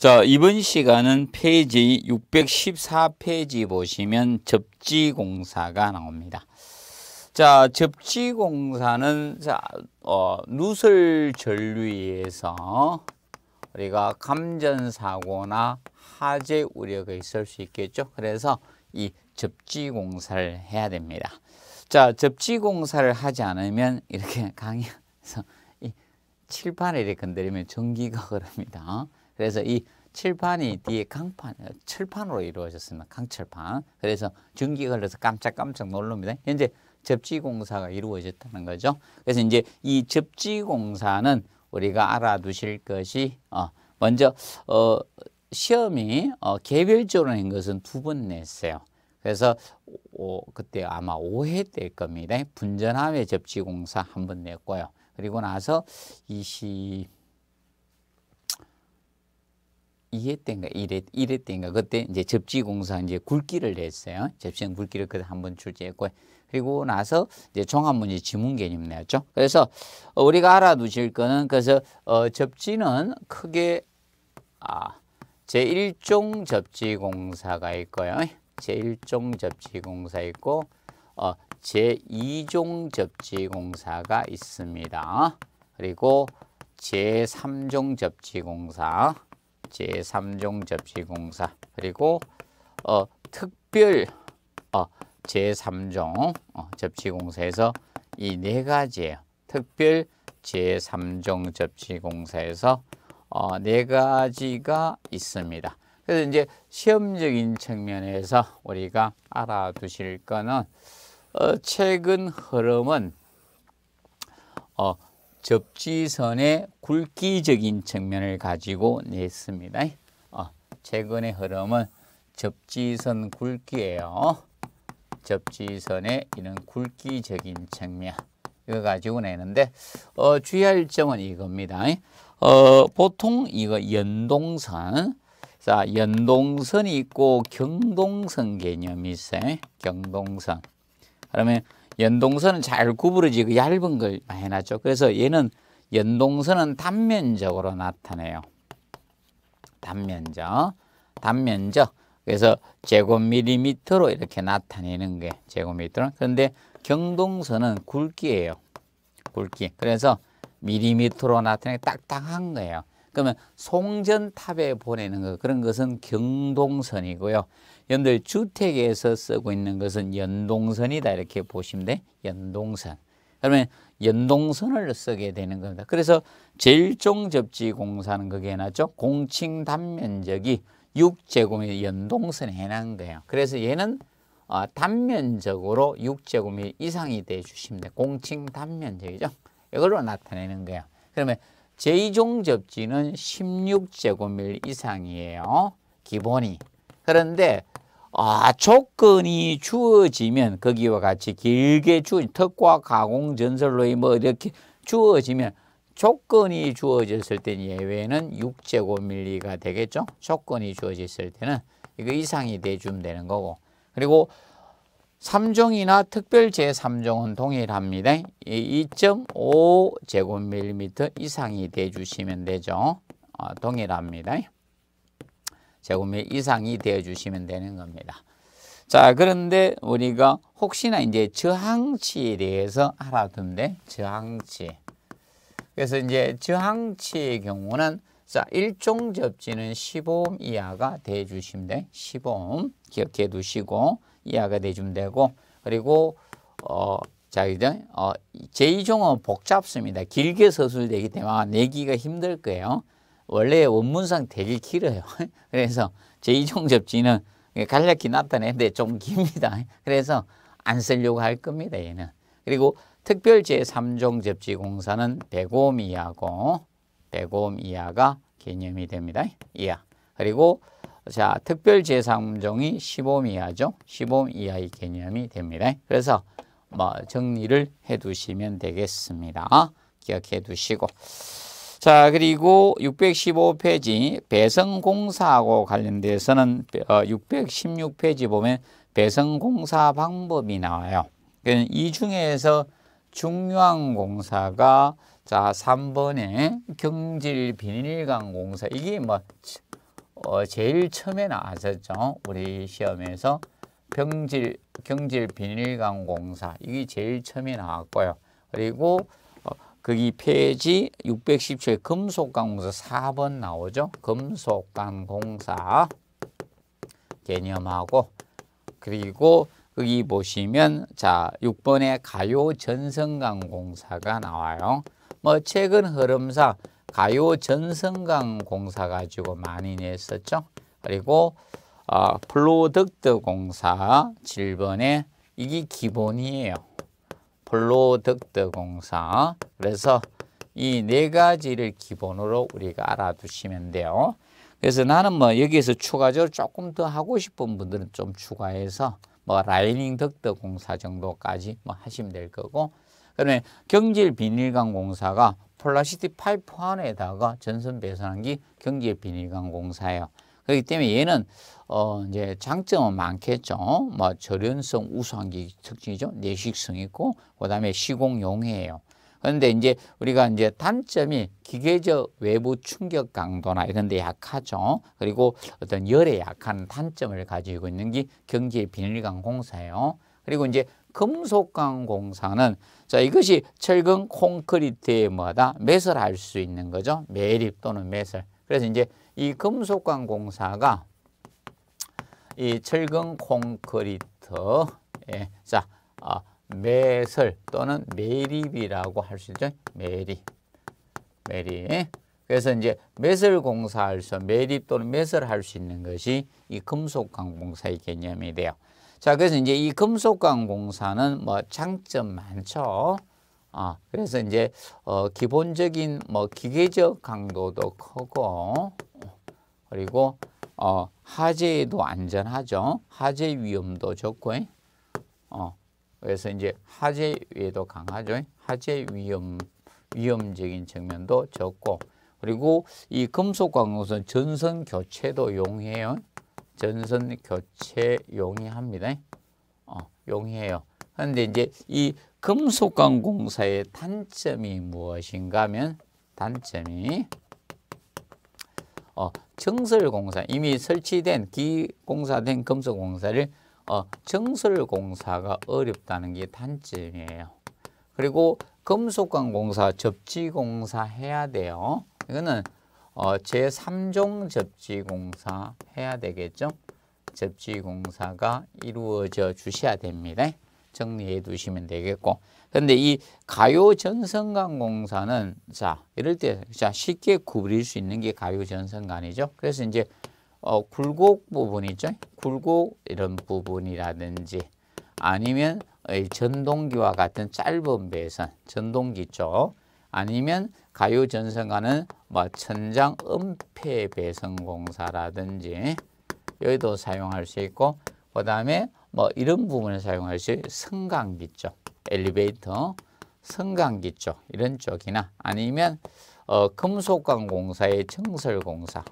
자, 이번 시간은 페이지 614페이지 보시면 접지공사가 나옵니다. 자, 접지공사는 자, 어, 누설 전류에서 우리가 감전사고나 화재 우려가 있을 수 있겠죠. 그래서 이 접지공사를 해야 됩니다. 자, 접지공사를 하지 않으면 이렇게 강의에서 칠판을 이렇게 건드리면 전기가 흐릅니다. 그래서 이 칠판이 뒤에 강판, 철판으로 어, 이루어졌습니다. 강철판. 그래서 전기 걸려서 깜짝깜짝 놀랍니다. 현재 접지공사가 이루어졌다는 거죠. 그래서 이제 이 접지공사는 우리가 알아두실 것이 어, 먼저 어, 시험이 어, 개별적으로 낸 것은 두 번 냈어요. 그래서 오, 그때 아마 5회 때 겁니다. 분전함의 접지공사 한 번 냈고요. 그리고 나서 20 이회때가 이랬 이랬 때인가 그때 이제 접지공사 이제 굵기를 냈어요. 접지형 굵기를 그때 한번 출제했고 그리고 나서 이제 종합문제 지문 개념 내었죠. 그래서 우리가 알아두실 거는 그래서 어, 접지는 크게 아, 제1종 접지공사가 있고요. 제1종 접지공사 있고 어, 제2종 접지공사가 있습니다. 그리고 제3종 접지공사 제3종 접시공사 그리고 어, 특별 어, 제3종 어, 접시공사에서 이 네 가지예요. 특별 제3종 접시공사에서 어, 네 가지가 있습니다. 그래서 이제 시험적인 측면에서 우리가 알아두실 거는 어, 최근 흐름은 어, 접지선의 굵기적인 측면을 가지고 냈습니다. 어, 최근의 흐름은 접지선 굵기예요. 접지선의 이런 굵기적인 측면 이거 가지고 내는데 어, 주의할 점은 이겁니다. 어, 보통 이거 연동선 자 연동선이 있고 경동선 개념이 있어요. 경동선 그러면 연동선은 잘 구부러지고 얇은 걸 해놨죠. 그래서 얘는 연동선은 단면적으로 나타내요. 단면적, 단면적. 그래서 제곱밀리미터로 이렇게 나타내는 게 제곱미터는 그런데 경동선은 굵기예요. 굵기. 그래서 밀리미터로 나타내 딱딱한 거예요. 그러면 송전탑에 보내는 거 그런 것은 경동선이고요. 여러분들 주택에서 쓰고 있는 것은 연동선이다 이렇게 보시면 돼. 연동선. 그러면 연동선을 쓰게 되는 겁니다. 그래서 제일종접지공사는 그게 해놨죠. 공칭 단면적이 6제곱미 터 연동선에 해놨는 거예요. 그래서 얘는 아, 단면적으로 6제곱미 터 이상이 돼주시면 돼. 공칭 단면적이죠. 이걸로 나타내는 거예요. 그러면 제2종 접지는 1 6제곱미터 이상이에요. 기본이. 그런데 아, 조건이 주어지면 거기와 같이 길게 주 특과 가공 전설로의 뭐 이렇게 주어지면 조건이 주어졌을 때는 예외는 6제곱밀리가 되겠죠. 조건이 주어졌을 때는 이거 이상이 돼주면 되는 거고. 그리고 3종이나 특별 제3종은 동일합니다. 2.5제곱밀리미터 이상이 돼주시면 되죠. 아, 동일합니다. 제곱미 터 이상이 되어 주시면 되는 겁니다. 자, 그런데 우리가 혹시나 이제 저항치에 대해서 알아두면 저항치. 그래서 이제 저항치의 경우는 자, 일종 접지는 15옴 이하가 돼 주시면 돼. 15옴 기억해 두시고 이하가 돼 주면 되고 그리고 어 자, 이제 어, 제2종은 복잡습니다. 길게 서술되기 때문에 내기가 힘들 거예요. 원래 원문상 되게 길어요. 그래서 제2종 접지는 간략히 나타내는데 좀 깁니다. 그래서 안 쓰려고 할 겁니다. 얘는. 그리고 특별 제3종 접지 공사는 105옴 이하고 105옴 이하가 개념이 됩니다. 이하. 그리고 자, 특별 제3종이 15옴 이하죠. 15옴 이하의 개념이 됩니다. 그래서 뭐 정리를 해 두시면 되겠습니다. 기억해 두시고 자, 그리고 615페이지 배성공사하고 관련돼서는 616페이지 어, 보면 배성공사 방법이 나와요. 그러니까 이 중에서 중요한 공사가 자 3번에 경질 비닐강 공사 이게 뭐 어, 제일 처음에 나왔었죠 우리 시험에서 병질 경질 비닐강 공사 이게 제일 처음에 나왔고요 그리고 거기 그 페이지 617금속관공사 4번 나오죠. 금속관공사 개념하고 그리고 여기 보시면 자 6번에 가요 전성관공사가 나와요. 뭐 최근 흐름상 가요 전성관공사 가지고 많이 냈었죠. 그리고 어, 아, 플로덕트 공사 7번에 이게 기본이에요. 블로덕드공사 그래서 이 네 가지를 기본으로 우리가 알아두시면 돼요. 그래서 나는 뭐 여기에서 추가적으로 조금 더 하고 싶은 분들은 좀 추가해서 뭐 라이닝 덕드 공사 정도까지 뭐 하시면 될 거고 그다음에 경질 비닐광 공사가 플라시티 파이프 안에다가 전선 배선한게 경질 비닐광 공사예요. 그렇기 때문에 얘는 어 이제 장점은 많겠죠. 뭐 절연성 우수한기 특징이죠. 내식성 있고 그다음에 시공용해예요. 그런데 이제 우리가 이제 단점이 기계적 외부 충격 강도나 이런 데 약하죠. 그리고 어떤 열에 약한 단점을 가지고 있는 게경제 비닐광 공사예요. 그리고 이제 금속광 공사는 자 이것이 철근 콘크리트에 뭐다 매설할 수 있는 거죠. 매립 또는 매설. 그래서 이제 이 금속광 공사가 이 철근 콘크리트 예, 자 아, 매설 또는 매립이라고 할 수 있죠. 매립. 매립. 그래서 이제 매설 공사에서 매립 또는 매설할 수 있는 것이 이 금속광 공사의 개념이 돼요. 자, 그래서 이제 이 금속광 공사는 뭐 장점 많죠. 아, 그래서 이제 어 기본적인 뭐 기계적 강도도 크고 그리고 어, 화재에도 안전하죠. 화재 위험도 적고 어, 그래서 이제 화재에도 강하죠. 화재 위험 위험적인 측면도 적고 그리고 이 금속 광공선 전선 교체도 용해요 전선 교체 용이합니다. 어, 용해요 그런데 이제 이 금속광공사의 단점이 무엇인가 하면 단점이 어, 정설공사 이미 설치된 기공사된 금속공사를 어, 정설공사가 어렵다는 게 단점이에요. 그리고 금속광 공사, 접지 공사 해야 돼요. 이거는 어, 제3종 접지 공사 해야 되겠죠. 접지 공사가 이루어져 주셔야 됩니다. 정리해 두시면 되겠고 근데 이 가요 전선간공사는자 이럴 때자 쉽게 구부릴 수 있는 게 가요 전선간이죠 그래서 이제 어, 굴곡 부분 있죠. 굴곡 이런 부분이라든지 아니면 전동기와 같은 짧은 배선, 전동기 쪽 아니면 가요 전선가은뭐 천장 은폐 배선 공사라든지 여기도 사용할 수 있고 그다음에 뭐 이런 부분을 사용할 수 승강기 쪽, 엘리베이터, 승강기 쪽 이런 쪽이나 아니면 어, 금속광공사의 정설공사,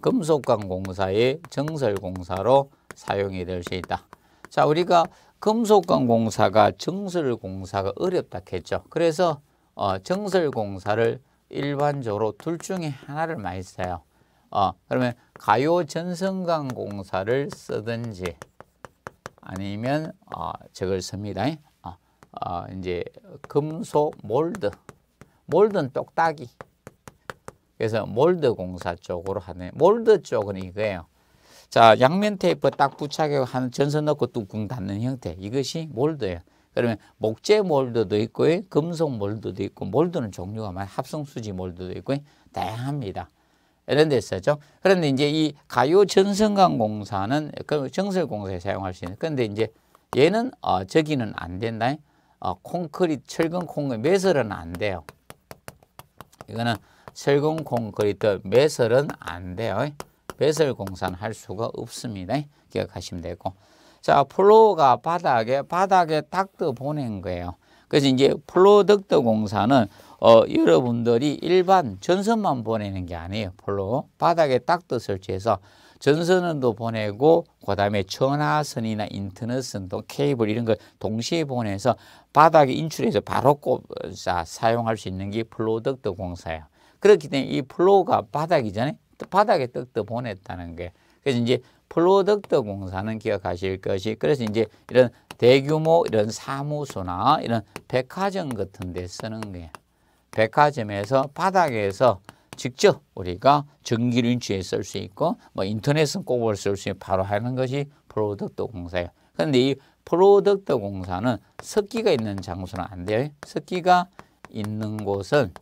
금속광공사의 정설공사로 사용이 될 수 있다. 자, 우리가 금속광공사가 정설공사가 어렵다 했죠. 그래서 어, 정설공사를 일반적으로 둘 중에 하나를 많이 써요. 어, 그러면 가요 전선강 공사를 쓰든지 아니면 어, 저걸 씁니다. 어, 어, 이제 금속 몰드, 몰드는 똑딱이. 그래서 몰드 공사 쪽으로 하네. 몰드 쪽은 이거예요. 자, 양면 테이프 딱 부착해 한 전선 넣고 뚜껑 닫는 형태. 이것이 몰드예요. 그러면 목재 몰드도 있고 금속 몰드도 있고 몰드는 종류가 많아요. 합성수지 몰드도 있고 다양합니다. 이런 데 있었죠. 그런데 이제 이 가요 전성강 공사는 그 정설 공사에 사용할 수 있는. 그런데 이제 얘는 어, 저기는 안 된다. 어, 콘크리트 철근 콘크리트 매설은 안 돼요. 이거는 철근 콘크리트 매설은 안 돼요. 매설 공사는 할 수가 없습니다. 기억하시면 되고. 자, 플로우가 바닥에 바닥에 닥터 보낸 거예요. 그래서 이제 플로우 덕터 공사는 어, 여러분들이 일반 전선만 보내는 게 아니에요. 별로 바닥에 딱도 설치해서 전선은도 보내고 그다음에 전화선이나 인터넷선 또 케이블 이런 걸 동시에 보내서 바닥에 인출해서 바로 꼽자 사용할 수 있는 게 플로덕트 공사예요. 그렇기 때문에 이 플로가 바닥이잖아요. 바닥에 떡도 보냈다는 게 그래서 이제 플로덕트 공사는 기억하실 것이 그래서 이제 이런 대규모 이런 사무소나 이런 백화점 같은 데 쓰는 거예요. 백화점에서 바닥에서 직접 우리가 전기를 인출해 쓸수 있고 뭐 인터넷은 꼭을 쓸수 있는 바로 하는 것이 프로덕트 공사예요. 그런데 이 프로덕트 공사는 석기가 있는 장소는 안 돼요. 석기가 있는 곳은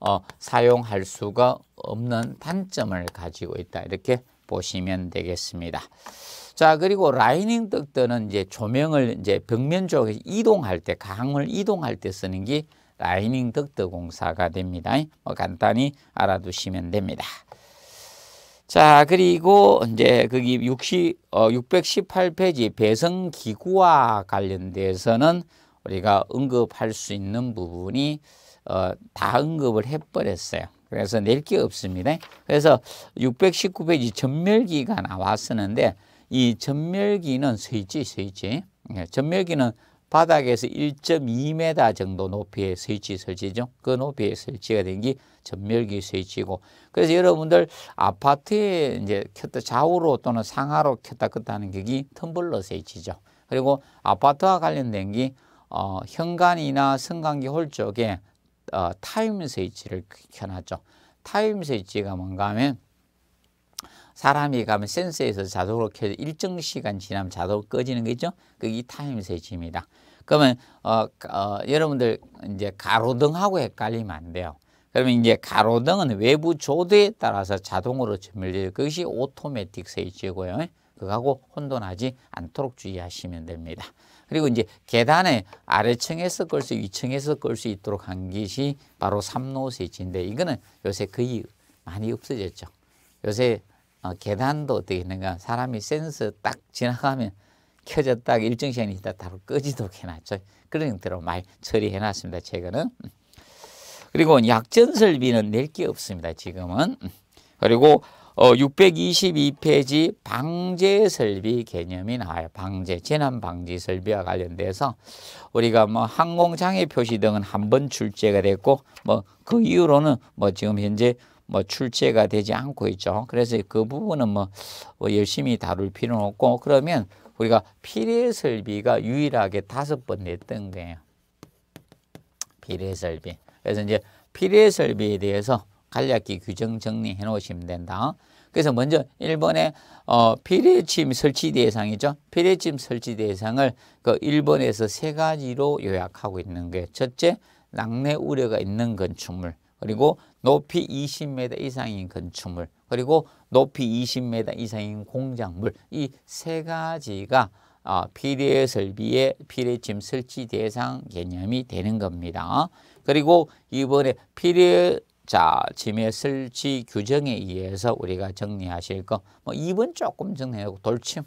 어, 사용할 수가 없는 단점을 가지고 있다. 이렇게 보시면 되겠습니다. 자, 그리고 라이닝 덕트는 이제 조명을 이제 벽면 쪽에 이동할 때, 강을 이동할 때 쓰는 게 라이닝 덕트 공사가 됩니다. 뭐 간단히 알아두시면 됩니다. 자, 그리고 이제 거기 60, 618페이지 배선 기구와 관련돼서는 우리가 언급할 수 있는 부분이 어, 다 언급을 해버렸어요. 그래서 낼 게 없습니다. 그래서 619페이지 전멸기가 나왔었는데 이 전멸기는 스위치, 스위치. 예, 전멸기는 바닥에서 1.2m 정도 높이의 스위치 설치죠. 그 높이의 설치가 된 게 전멸기 스위치고 그래서 여러분들 아파트에 이제 켰다 좌우로 또는 상하로 켰다 껐다 하는 게이 텀블러 스위치죠. 그리고 아파트와 관련된 게 어, 현관이나 승강기 홀 쪽에 어, 타임 스위치를 켜놨죠. 타임 스위치가 뭔가 하면 사람이 가면 센서에서 자동으로 켜져 일정 시간 지나면 자동으로 꺼지는 거죠. 그게 타임 스위치입니다. 그러면 어, 어, 여러분들 이제 가로등하고 헷갈리면 안 돼요. 그러면 이제 가로등은 외부 조도에 따라서 자동으로 점멸돼요. 그것이 오토매틱 세이지고요. 그거하고 혼돈하지 않도록 주의하시면 됩니다. 그리고 이제 계단에 아래층에서 끌 수, 위층에서 끌수 있도록 한 것이 바로 삼노 세이지인데 이거는 요새 거의 많이 없어졌죠. 요새 어, 계단도 어떻게 되는가 사람이 센서 딱 지나가면 켜졌다가 일정 시간이 지나 바로 끄지도록 해놨죠. 그런 형태로 말 처리해놨습니다. 최근은. 그리고 약전설비는 낼 게 없습니다. 지금은. 그리고 어, 622페이지 방제설비 개념이 나와요. 방제, 재난방지설비와 관련돼서 우리가 뭐 항공장애 표시 등은 한 번 출제가 됐고 뭐 그 이후로는 뭐 지금 현재 뭐 출제가 되지 않고 있죠. 그래서 그 부분은 뭐, 뭐 열심히 다룰 필요는 없고 그러면 우리가 피례설비가 유일하게 다섯 번 냈던 거예요. 비례설비. 그래서 이제 비례설비에 대해서 간략히 규정 정리해 놓으시면 된다. 그래서 먼저 1번에 어, 비례침 설치 대상이죠. 비례침 설치 대상을 그 1번에서 세 가지로 요약하고 있는 게 첫째, 낙내 우려가 있는 건축물. 그리고 높이 20m 이상인 건축물. 그리고 높이 20m 이상인 공작물 이 세 가지가 아, 비례 설비의 비례침 설치 대상 개념이 되는 겁니다. 그리고 이번에 비례 자, 침의 설치 규정에 의해서 우리가 정리하실 거. 뭐 2번 조금 정리하고 돌침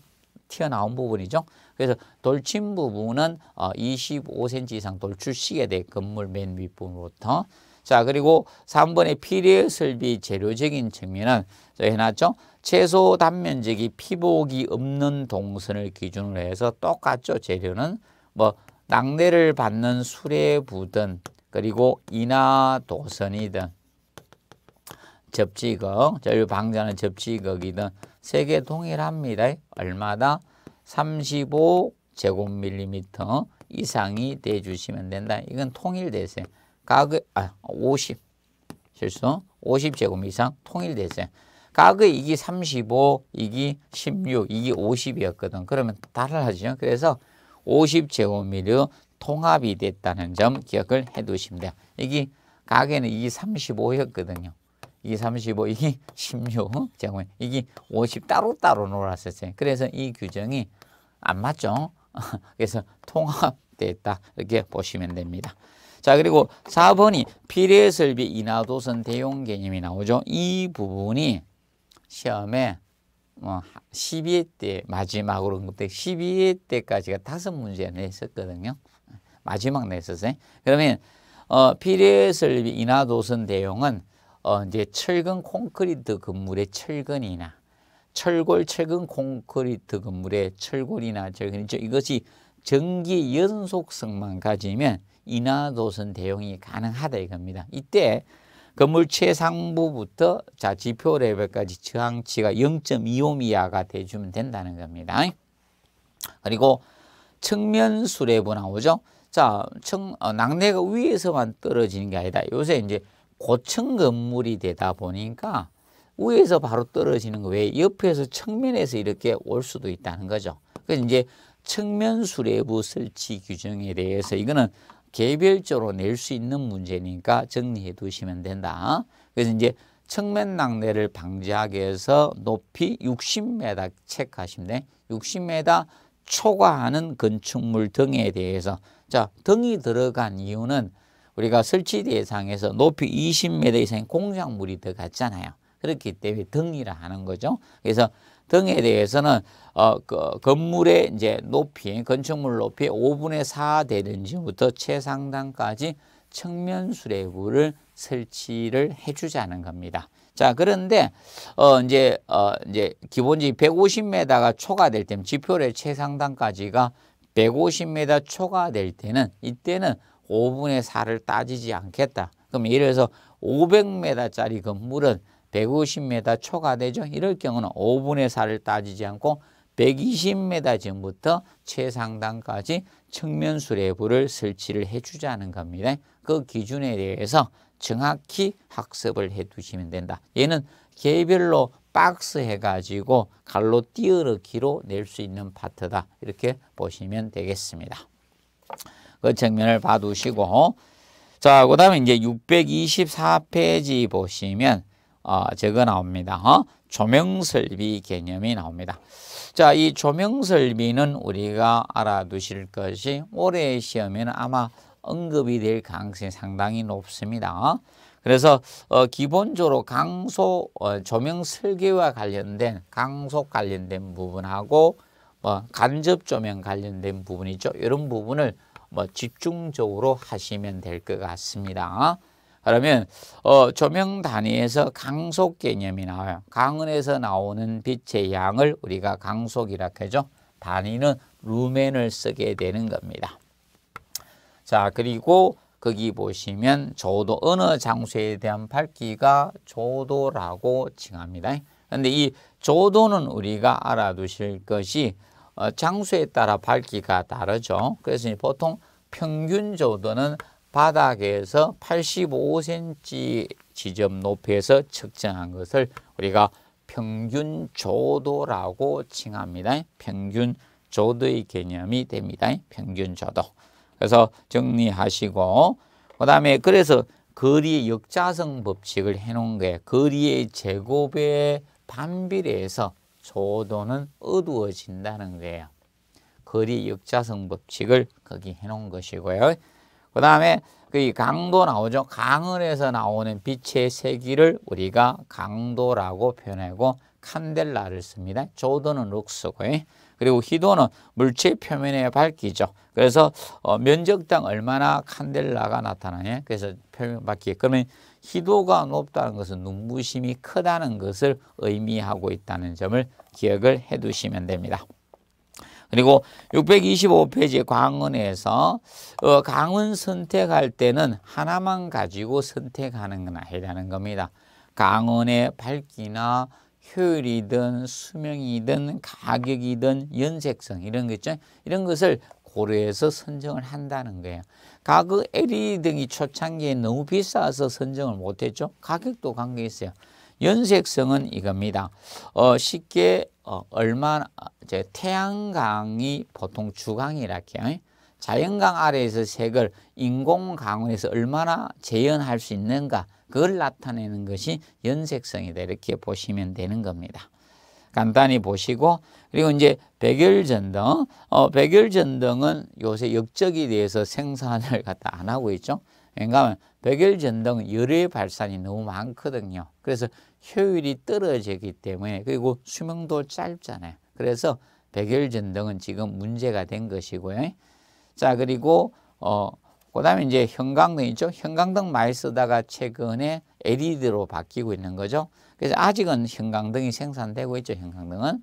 튀어나온 부분이죠. 그래서 돌침 부분은 어, 25cm 이상 돌출시게 돼 건물 맨 윗부분부터 자, 그리고 3번의 필요 설비 재료적인 측면은 해놨죠. 최소 단면적이 피복이 없는 동선을 기준으로 해서 똑같죠. 재료는 뭐 낙뢰를 받는 수레부든 그리고 이나 도선이든 접지극, 저희 방자는 접지극이든 세개 동일합니다. 얼마다? 35 제곱밀리미터 이상이 돼 주시면 된다. 이건 통일되세요. 가격 아, 50 실수 50제곱 이상 통일대세 가의 이기 35, 이기 16, 이기 50이었거든. 그러면 달라지죠. 그래서 50제곱미터 통합이 됐다는 점 기억을 해 두시면 돼요. 이게 가게는 이기 35였거든요. 이기 35, 이기 16, 제곱 이기 50 따로따로 놀았었어요. 그래서 이 규정이 안 맞죠. 그래서 통합됐다. 이렇게 보시면 됩니다. 자, 그리고 4번이 비례 설비 인하도선 대용 개념이 나오죠. 이 부분이 시험에 뭐 12회 때 마지막으로 그때 12회 때까지가 다섯 문제 냈었거든요. 마지막 냈었어요. 그러면 어, 비례 설비 인하도선 대용은 어, 이제 철근 콘크리트 건물의 철근이나 철골 철근 콘크리트 건물의 철골이나 철근 이죠 이것이 전기 연속성만 가지면 인하노선대용이 가능하다 이겁니다. 이때 건물 최상부부터 자 지표 레벨까지 저항치가 0.25m 이가 돼주면 된다는 겁니다. 그리고 측면 수레부 나오죠. 자, 청, 어, 낙내가 위에서만 떨어지는 게 아니다. 요새 이제 고층 건물이 되다 보니까 위에서 바로 떨어지는 거 외에 옆에서 측면에서 이렇게 올 수도 있다는 거죠. 그래서 이제 측면 수레부 설치 규정에 대해서 이거는 개별적으로 낼 수 있는 문제니까 정리해 두시면 된다. 그래서 이제 측면 낙뢰를 방지하기 위해서 높이 60m 체크하시면 돼. 60m 초과하는 건축물 등에 대해서 자 등이 들어간 이유는 우리가 설치 대상에서 높이 20m 이상의 공작물이 들어갔잖아요. 그렇기 때문에 등이라 하는 거죠. 그래서 등에 대해서는 어, 그 건물의 이제 높이, 건축물 높이 5분의 4 되는 지부터 최상단까지 측면 수레부를 설치를 해주자는 겁니다. 자 그런데 어 이제 어 이제 기본지 150m가 초과될 때면 지표의 최상단까지가 150m 초과될 때는 이때는 5분의 4를 따지지 않겠다. 그럼 예를 들어서 500m짜리 건물은 150m 초과되죠. 이럴 경우는 5분의 4를 따지지 않고 120m 전부터 최상단까지 측면 수레부를 설치를 해주자는 겁니다. 그 기준에 대해서 정확히 학습을 해두시면 된다. 얘는 개별로 박스 해가지고 갈로 띄어넣기로 낼 수 있는 파트다. 이렇게 보시면 되겠습니다. 그 측면을 봐두시고 자, 그 다음에 이제 624페이지 보시면 어, 제거 나옵니다. 어? 조명설비 개념이 나옵니다. 자, 이 조명설비는 우리가 알아두실 것이 올해 시험에는 아마 언급이 될 가능성이 상당히 높습니다. 그래서 어, 기본적으로 강소 어, 조명 설계와 관련된 강소 관련된 부분하고 뭐 간접 조명 관련된 부분이죠. 이런 부분을 뭐 집중적으로 하시면 될 것 같습니다. 그러면 어, 조명 단위에서 강속 개념이 나와요. 강은에서 나오는 빛의 양을 우리가 강속이라 해죠. 단위는 루멘을 쓰게 되는 겁니다. 자 그리고 거기 보시면 조도 어느 장소에 대한 밝기가 조도라고 칭합니다. 그런데 이 조도는 우리가 알아두실 것이 어, 장소에 따라 밝기가 다르죠. 그래서 보통 평균 조도는 바닥에서 85cm 지점 높이에서 측정한 것을 우리가 평균 조도라고 칭합니다. 평균 조도의 개념이 됩니다. 평균 조도. 그래서 정리하시고 그 다음에 그래서 거리 역자성 법칙을 해놓은 게 거리의 제곱의 반비례해서 조도는 어두워진다는 거예요. 거리 역자성 법칙을 거기 해놓은 것이고요. 그 다음에 그 강도 나오죠. 강을에서 나오는 빛의 세기를 우리가 강도라고 표현하고 칸델라를 씁니다. 조도는 룩스고 그리고 희도는 물체 표면의 밝기죠. 그래서 어, 면적당 얼마나 칸델라가 나타나냐. 그래서 표면 밝기. 그러면 희도가 높다는 것은 눈부심이 크다는 것을 의미하고 있다는 점을 기억을 해두시면 됩니다. 그리고 625페이지 광원에서 어, 강은 선택할 때는 하나만 가지고 선택하는 거 아니라는 겁니다. 강원의 밝기나 효율이든 수명이든 가격이든 연색성 이런 거 있죠. 이런 것을 고려해서 선정을 한다는 거예요. 과거 LED 등이 초창기에 너무 비싸서 선정을 못했죠. 가격도 관계 있어요. 연색성은 이겁니다. 어, 쉽게 어, 얼마나 이제 태양광이 보통 주광이랄게요 자연광 아래에서 색을 인공강에서 얼마나 재현할 수 있는가 그걸 나타내는 것이 연색성이다 이렇게 보시면 되는 겁니다. 간단히 보시고 그리고 이제 백열전등, 어, 백열전등은 요새 역적에 대서 생산을 갖다 안 하고 있죠. 왜냐하면 그러니까 백열 전등 열의 발산이 너무 많거든요. 그래서 효율이 떨어지기 때문에 그리고 수명도 짧잖아요. 그래서 백열 전등은 지금 문제가 된 것이고요. 자 그리고 어 그다음에 이제 형광등 있죠. 형광등 많이 쓰다가 최근에 LED로 바뀌고 있는 거죠. 그래서 아직은 형광등이 생산되고 있죠. 형광등은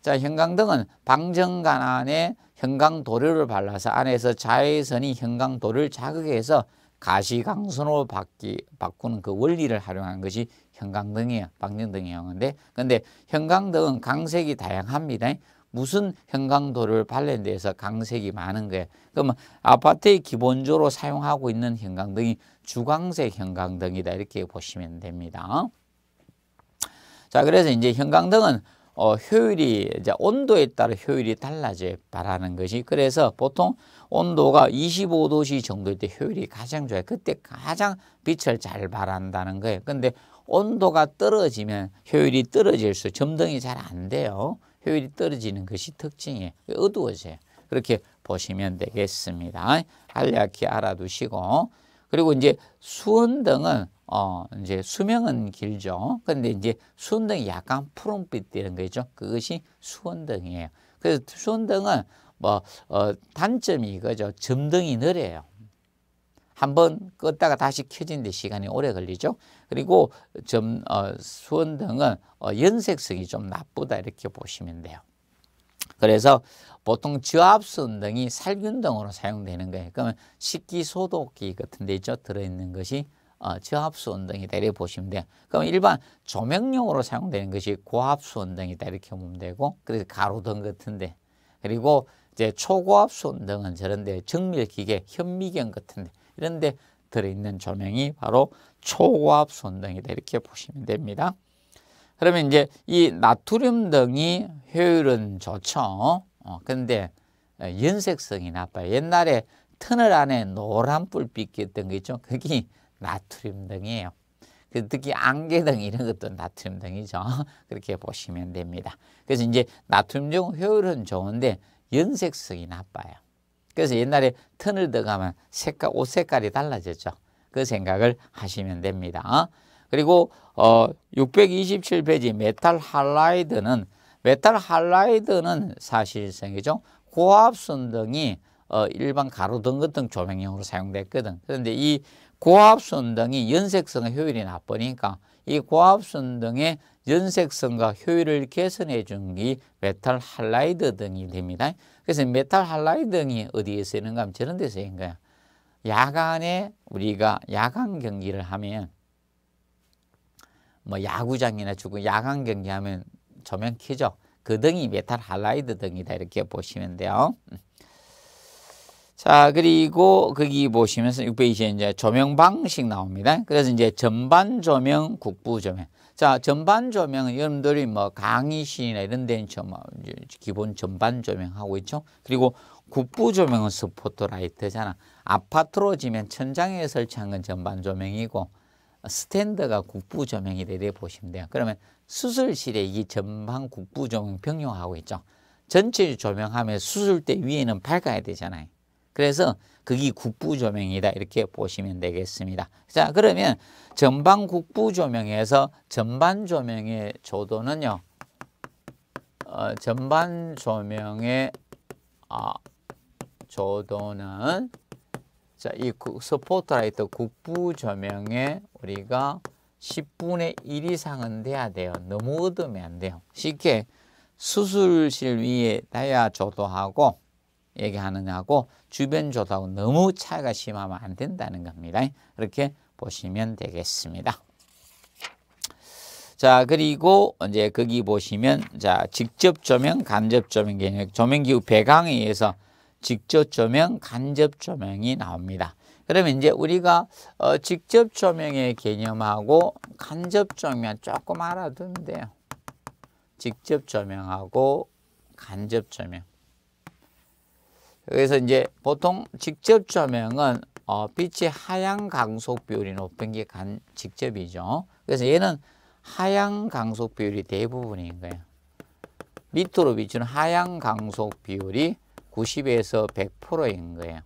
자 형광등은 방정간 안에 형광 도료를 발라서 안에서 자외선이 형광 도료를 자극해서 가시광선으로 바뀌, 바꾸는 그 원리를 활용한 것이 형광등이에요. 방전등이 형인데 근데 형광등은 강색이 다양합니다. 무슨 형광도를 발른 데서 강색이 많은 거예요. 그러면 아파트에 기본적으로 사용하고 있는 형광등이 주광색 형광등이다 이렇게 보시면 됩니다. 자 그래서 이제 형광등은 어, 효율이 이제 온도에 따라 효율이 달라져 바라는 것이 그래서 보통 온도가 25도씨 정도일 때 효율이 가장 좋아요. 그때 가장 빛을 잘바란다는 거예요. 근데 온도가 떨어지면 효율이 떨어질수 점등이 잘 안 돼요. 효율이 떨어지는 것이 특징이에요. 어두워져요. 그렇게 보시면 되겠습니다. 간략히 알아두시고 그리고 이제 수온등은 어, 이제 수명은 길죠. 근데 이제 수은등이 약간 푸른빛 되는 거죠. 그것이 수은등이에요. 그래서 수은등은 뭐, 어, 단점이 이거죠. 점등이 느려요. 한번 껐다가 다시 켜진데 시간이 오래 걸리죠. 그리고 점, 어, 수은등은 어, 연색성이 좀 나쁘다 이렇게 보시면 돼요. 그래서 보통 저압수은등이 살균등으로 사용되는 거예요. 그러면 식기소독기 같은 데 있죠. 들어있는 것이 어, 저합수 운동이다 이 보시면 돼요. 그럼 일반 조명용으로 사용되는 것이 고합수 운동이다 이렇게 보면 되고 그래서 가로등 같은데 그리고 이제 초고합수 운동은 저런데 정밀기계 현미경 같은데 이런데 들어있는 조명이 바로 초고합수 운동이다 이렇게 보시면 됩니다. 그러면 이제 이 나트륨 등이 효율은 좋죠. 어, 근데 어, 연색성이 나빠요. 옛날에 터널 안에 노란 불빛 있던 거 있죠. 그게 나트륨 등이에요. 그 특히 안개 등 이런 것도 나트륨 등이죠. 그렇게 보시면 됩니다. 그래서 이제 나트륨 중 효율은 좋은데 연색성이 나빠요. 그래서 옛날에 턴을 들어가면 색깔, 옷 색깔이 달라졌죠. 그 생각을 하시면 됩니다. 그리고 어, 627페이지 메탈 할라이드는 메탈 할라이드는 사실상이죠. 고압선 등이 어, 일반 가로등 같은 조명용으로 사용됐거든. 그런데 이 고압선등이 연색성의 효율이 나쁘니까 이 고압선등의 연색성과 효율을 개선해 준 게 메탈 할라이드 등이 됩니다. 그래서 메탈 할라이드 등이 어디에 쓰이는가 하면 저런 데 쓰인 거야. 야간에 우리가 야간 경기를 하면 뭐 야구장이나 주고 야간 경기하면 조명 켜죠. 그 등이 메탈 할라이드 등이다 이렇게 보시면 돼요. 자, 그리고 거기 보시면 서 6페이지에 이제 조명 방식 나옵니다. 그래서 이제 전반 조명, 국부 조명. 자, 전반 조명은 여러분들이 뭐 강의실이나 이런 데는 뭐 기본 전반 조명 하고 있죠. 그리고 국부 조명은 스포트라이트잖아. 아파트로 지면 천장에 설치한 건 전반 조명이고 스탠드가 국부 조명이 되게 보시면 돼요. 그러면 수술실에 이 전방 국부 조명 병용하고 있죠. 전체 조명하면 수술 때 위에는 밝아야 되잖아요. 그래서 그게 국부조명이다 이렇게 보시면 되겠습니다. 자 그러면 전방 국부조명에서 전반조명의 조도는요. 어, 전반조명의 아, 조도는 자, 이 스포트라이트 국부 조명에 우리가 10분의 1 이상은 돼야 돼요. 너무 어두면안 돼요. 쉽게 수술실 위에 닿야 조도하고 얘기하느냐고 주변 조사하고 너무 차이가 심하면 안 된다는 겁니다. 이렇게 보시면 되겠습니다. 자 그리고 이제 거기 보시면 자 직접 조명, 간접 조명 개념, 조명기구 배강에 의해서 직접 조명, 간접 조명이 나옵니다. 그러면 이제 우리가 어, 직접 조명의 개념하고 간접 조명 조금 알아두면 돼요. 직접 조명하고 간접 조명. 그래서 이제 보통 직접 조명은 어, 빛의 하향 강속 비율이 높은 게 간, 직접이죠. 그래서 얘는 하향 강속 비율이 대부분인 거예요. 밑으로 비추는 하향 강속 비율이 90에서 100%인 거예요.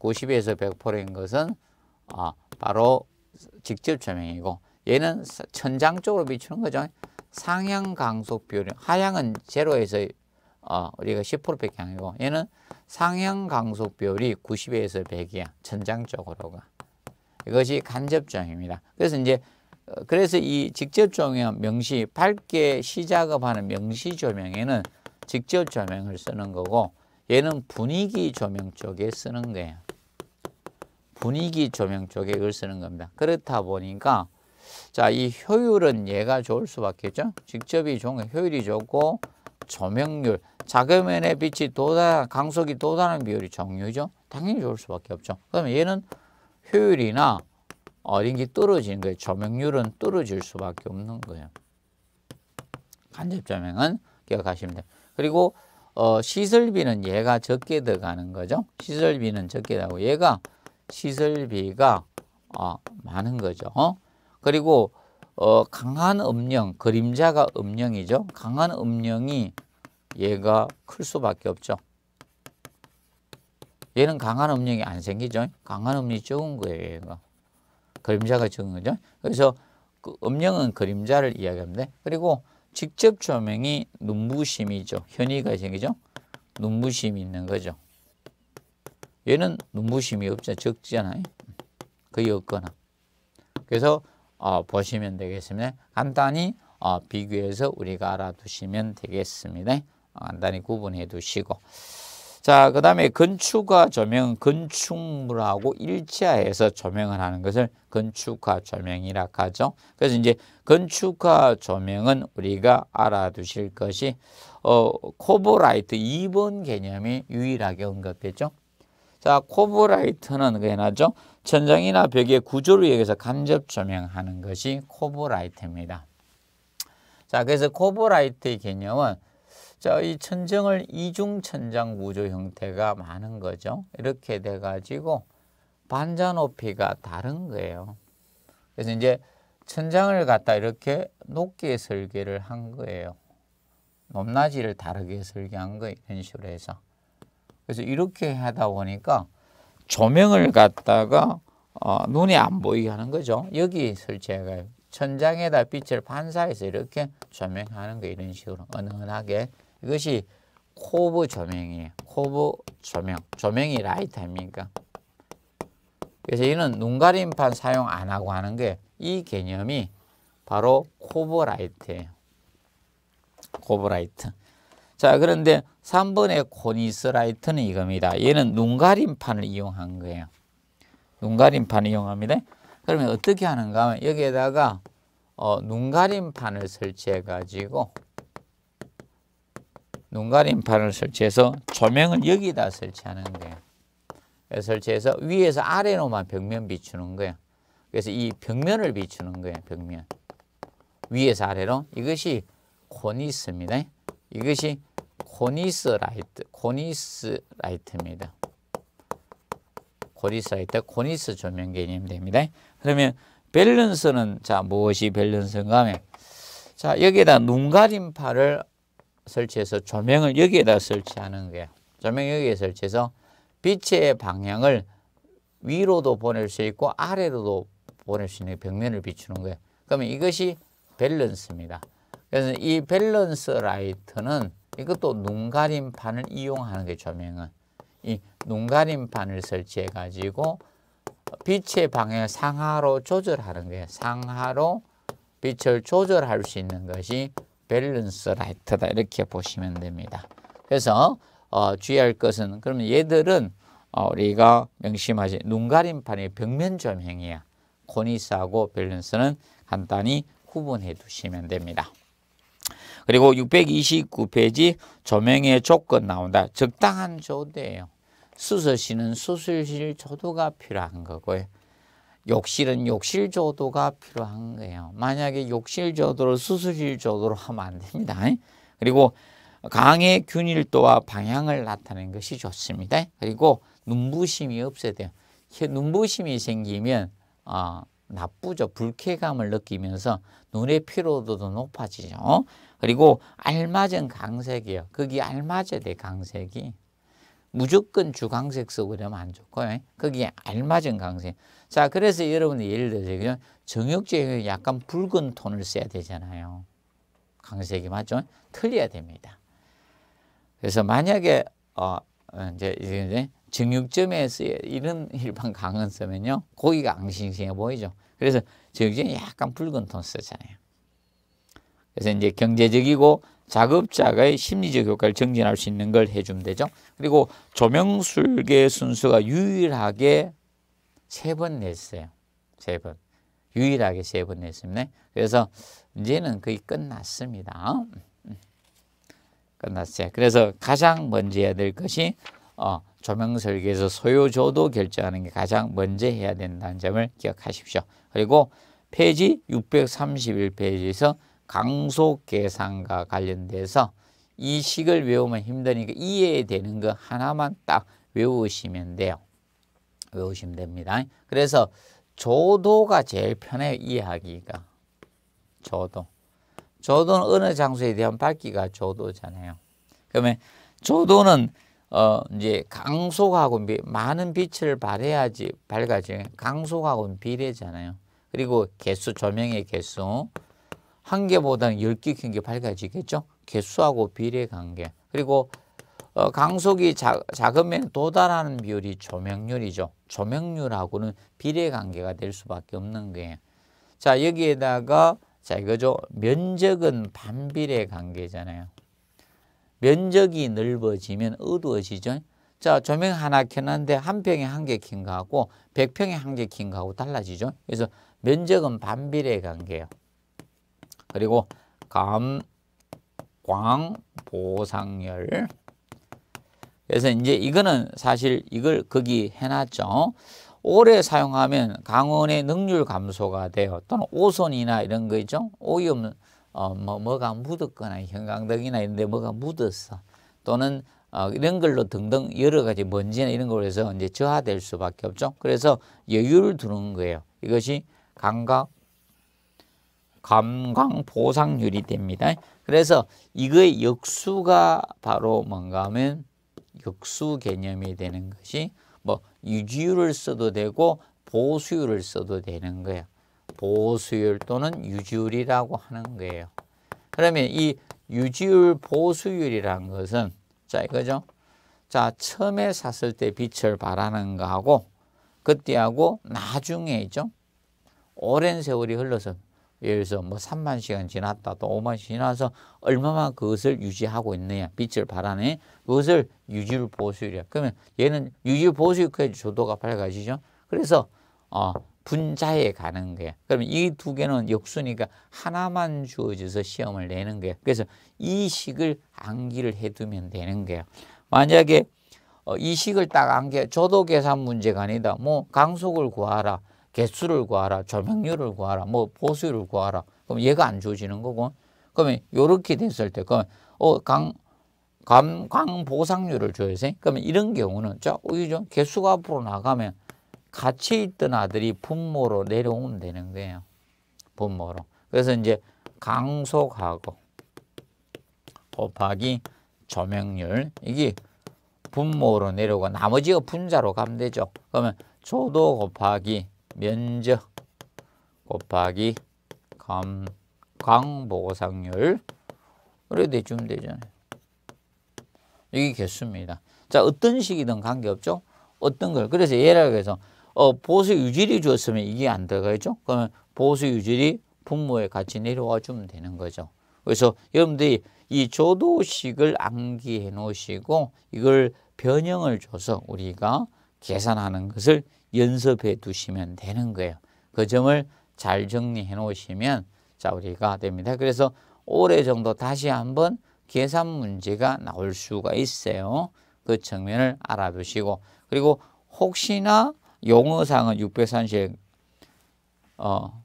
90에서 100%인 것은 어, 바로 직접 조명이고 얘는 천장 쪽으로 비추는 거죠. 상향 강속 비율, 이 하향은 제로에서 어, 우리가 10%밖에 아니고 얘는 상향 강속 비율이 90에서 100이야. 전장적으로가. 이것이 간접종입니다. 그래서 이제 어, 그래서 이 직접조명 명시 밝게 시작업하는 명시 조명에는 직접 조명을 쓰는 거고 얘는 분위기 조명 쪽에 쓰는 거예요. 분위기 조명 쪽에 이걸 쓰는 겁니다. 그렇다 보니까 자, 이 효율은 얘가 좋을 수밖에 없죠. 직접이 좋은 거 효율이 좋고 조명률, 자그면의 빛이 도달, 강속이 도달하는 비율이 정류죠. 당연히 좋을 수밖에 없죠. 그러면 얘는 효율이나 어린기 떨어지는 거예요. 조명률은 떨어질 수밖에 없는 거예요. 간접 조명은 기억하시면 돼요. 그리고 어, 시설비는 얘가 적게 들어가는 거죠. 시설비는 적게 들어가고 얘가 시설비가 어, 많은 거죠. 어? 그리고 어, 강한 음영, 그림자가 음영이죠. 강한 음영이 얘가 클 수밖에 없죠. 얘는 강한 음영이 안 생기죠. 강한 음영이 적은 거예요. 얘가. 그림자가 적은 거죠. 그래서 그 음영은 그림자를 이야기합니다. 그리고 직접 조명이 눈부심이죠. 현이가 생기죠. 눈부심이 있는 거죠. 얘는 눈부심이 없죠. 적잖아요. 거의 없거나. 그래서 어, 보시면 되겠습니다. 간단히 어, 비교해서 우리가 알아두시면 되겠습니다. 어, 간단히 구분해 두시고. 자, 그 다음에 건축과 조명은 건축물하고 일치하여서 조명을 하는 것을 건축과 조명이라 하죠. 그래서 이제 건축과 조명은 우리가 알아두실 것이 어, 코보라이트 2번 개념이 유일하게 언급됐죠. 자, 코브라이트는 그게 나죠. 천장이나 벽의 구조를 이용해서 간접 조명하는 것이 코브라이트입니다. 자, 그래서 코브라이트의 개념은 자, 이 천정을 이중 천장 구조 형태가 많은 거죠. 이렇게 돼 가지고 반자 높이가 다른 거예요. 그래서 이제 천장을 갖다 이렇게 높게 설계를 한 거예요. 높낮이를 다르게 설계한 거 이런 식으로 해서. 그래서 이렇게 하다 보니까 조명을 갖다가 어, 눈이안 보이게 하는 거죠. 여기 설치해가 천장에다 빛을 반사해서 이렇게 조명하는 거 이런 식으로 은은하게 이것이 코브 조명이에요. 코브 조명. 조명이 라이트 아니까 그래서 이는 눈가림판 사용 안 하고 하는 게 이 개념이 바로 코브 라이트예요. 코브 라이트. 자, 그런데 3번의 코니스라이트는 이겁니다. 얘는 눈가림판을 이용한 거예요. 눈가림판을 이용합니다. 그러면 어떻게 하는가 하면 여기에다가 어, 눈가림판을 설치해 가지고 눈가림판을 설치해서 조명을 여기다 설치하는 거예요. 설치해서 위에서 아래로만 벽면 비추는 거예요. 그래서 이 벽면을 비추는 거예요. 벽면. 위에서 아래로. 이것이 코니스입니다. 이것이 코니스 라이트, 고니스 라이트입니다. 고니스 라이트, 고니스 조명 개념 됩니다. 그러면 밸런스는 자 무엇이 밸런스인가 하면 자 여기에다 눈가림파를 설치해서 조명을 여기에다 설치하는 거야. 조명 여기에 설치해서 빛의 방향을 위로도 보낼 수 있고 아래로도 보낼 수 있는 벽면을 비추는 거예요. 그러면 이것이 밸런스입니다. 그래서 이 밸런스 라이트는 이것도 눈가림판을 이용하는 게 조명은 이 눈가림판을 설치해 가지고 빛의 방향을 상하로 조절하는 게 상하로 빛을 조절할 수 있는 것이 밸런스 라이트다 이렇게 보시면 됩니다. 그래서 어, 주의할 것은 그러면 얘들은 어, 우리가 명심하지 눈가림판이 벽면 조명이야. 코니스하고 밸런스는 간단히 구분해 두시면 됩니다. 그리고 629페이지 조명의 조건 나온다. 적당한 조도예요. 수서실은 수술실 조도가 필요한 거고요. 욕실은 욕실 조도가 필요한 거예요. 만약에 욕실 조도를 수술실 조도로 하면 안 됩니다. 그리고 강의 균일도와 방향을 나타내 것이 좋습니다. 그리고 눈부심이 없어야 돼요. 눈부심이 생기면 어, 나쁘죠. 불쾌감을 느끼면서 눈의 피로도도 높아지죠. 그리고 알맞은 강색이요. 거기 알맞아 돼, 강색이. 무조건 주강색 쓰고 이러면 안 좋고요. 거기 예? 알맞은 강색. 자, 그래서 여러분 예를 들어서 정육제에 약간 붉은 톤을 써야 되잖아요. 강색이 맞죠? 틀려야 됩니다. 그래서 만약에 어 이제 이제 정육점에서 이런 일반 강은 쓰면요. 고기가 앙 싱싱해 보이죠. 그래서 정육점이 약간 붉은 톤 쓰잖아요. 그래서 이제 경제적이고 작업자의 심리적 효과를 정진할 수 있는 걸 해주면 되죠. 그리고 조명술계 순서가 유일하게 세 번 냈어요. 세 번. 유일하게 세 번 냈습니다. 그래서 이제는 거의 끝났습니다. 음. 끝났어요. 그래서 가장 먼저 해야 될 것이 어, 조명 설계에서 소요조도결정하는게 가장 먼저 해야 된다는 점을 기억하십시오. 그리고 페이지 631페이지에서 강속 계산과 관련돼서 이 식을 외우면 힘드니까 이해되는 거 하나만 딱 외우시면 돼요. 외우시면 됩니다. 그래서 조도가 제일 편해요. 이해하기가. 조도. 조도는 어느 장소에 대한 밝기가 조도잖아요. 그러면 조도는 어 이제 강속하고 미, 많은 빛을 발해야지 밝아지는 강속하고는 비례잖아요. 그리고 개수 조명의 개수 한 개보다는 열개 큰게 밝아지겠죠. 개수하고 비례 관계 그리고 어, 강속이 자, 작으면 도달하는 비율이 조명률이죠. 조명률하고는 비례 관계가 될 수밖에 없는 거예요. 자 여기에다가 자 이거죠. 면적은 반비례 관계잖아요. 면적이 넓어지면 어두워지죠. 자, 조명 하나 켜는데 한 평에 한 개킨 거하고 백평에 한 개킨 거하고 달라지죠. 그래서 면적은 반비례 관계예요. 그리고 감, 광, 보상열. 그래서 이제 이거는 사실 이걸 거기 해놨죠. 오래 사용하면 강원의 능률 감소가 돼요. 또는 오손이나 이런 거 있죠. 오이 어, 뭐, 뭐가 묻었거나 형광등이나 이런 데 뭐가 묻었어. 또는 어, 이런 걸로 등등 여러 가지 먼지나 이런 걸로 해서 이제 저하될 수밖에 없죠. 그래서 여유를 두는 거예요. 이것이 감각, 감광 보상률이 됩니다. 그래서 이거의 역수가 바로 뭔가 하면 역수 개념이 되는 것이 뭐 유지율을 써도 되고 보수율을 써도 되는 거예요. 보수율 또는 유지율이라고 하는 거예요. 그러면 이 유지율 보수율이라 것은 자 이거죠. 자 처음에 샀을 때 빛을 발하는 거하고 그때하고 나중에죠. 오랜 세월이 흘러서 예를 들어서 뭐 3만 시간 지났다 또 5만 시간 지나서 얼마만 그것을 유지하고 있느냐 빛을 발하네 그것을 유지율 보수율이야 그러면 얘는 유지율 보수율까지 조도가 밝아지죠 그래서 어, 분자에 가는 거야. 그러이두 개는 역순위가 하나만 주어져서 시험을 내는 거야. 그래서 이 식을 암기를 해두면 되는 거야. 만약에 어, 이 식을 딱 암기, 저도 계산 문제가 아니다. 뭐 강속을 구하라, 개수를 구하라, 조명률을 구하라, 뭐 보수율을 구하라. 그럼 얘가 안 주어지는 거고. 그러면 이렇게 됐을 때, 그러면 어, 강, 감, 강 보상률을 줘야 돼. 그러면 이런 경우는 자, 오히려 어, 개수가 앞으로 나가면 같이 있던 아들이 분모로 내려오면 되는 거예요. 분모로. 그래서 이제 강속하고 곱하기 조명률 이게 분모로 내려오고 나머지가 분자로 가면 되죠. 그러면 조도 곱하기 면적 곱하기 감, 강보상률 이렇게 내주면 되잖아요. 이게 개수입니다. 자 어떤 식이든 관계없죠. 어떤 걸 그래서 예를 들어서 어, 보수 유지를 줬으면 이게 안되겠죠 그러면 보수 유지를 분모에 같이 내려와 주면 되는 거죠. 그래서 여러분들이 이 조도식을 암기해 놓으시고 이걸 변형을 줘서 우리가 계산하는 것을 연습해 두시면 되는 거예요. 그 점을 잘 정리해 놓으시면 자 우리가 됩니다. 그래서 올해 정도 다시 한번 계산 문제가 나올 수가 있어요. 그 측면을 알아두시고 그리고 혹시나 용어상은 630, 어,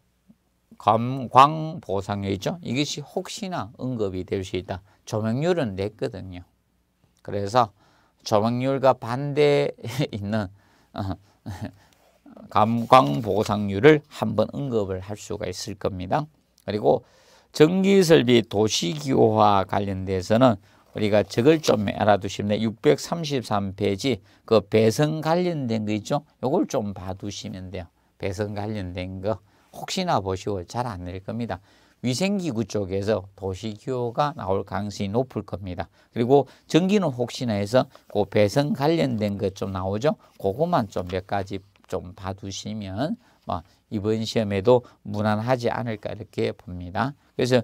감광보상료 있죠? 이것이 혹시나 언급이 될 수 있다. 조명률은 냈거든요. 그래서 조명률과 반대에 있는 어, 감광보상률을 한번 언급을 할 수가 있을 겁니다. 그리고 전기설비 도시기호화 관련돼서는 우리가 저걸 좀 알아두시면 633페이지 그 배선 관련된 거 있죠? 요걸 좀 봐두시면 돼요. 배선 관련된 거 혹시나 보시고 잘 안 낼 겁니다. 위생기구 쪽에서 도시기호가 나올 가능성이 높을 겁니다. 그리고 전기는 혹시나 해서 그 배선 관련된 것좀 나오죠? 그것만 좀 몇 가지 좀 봐두시면 어, 이번 시험에도 무난하지 않을까 이렇게 봅니다. 그래서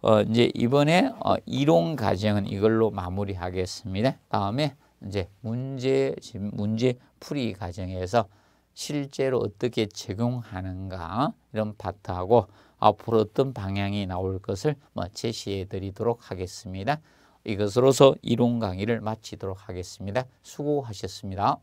어 이제 이번에 어 이론 과정은 이걸로 마무리하겠습니다. 다음에 이제 문제 문제 풀이 과정에서 실제로 어떻게 적용하는가 이런 파트하고 앞으로 어떤 방향이 나올 것을 뭐 제시해 드리도록 하겠습니다. 이것으로서 이론 강의를 마치도록 하겠습니다. 수고하셨습니다.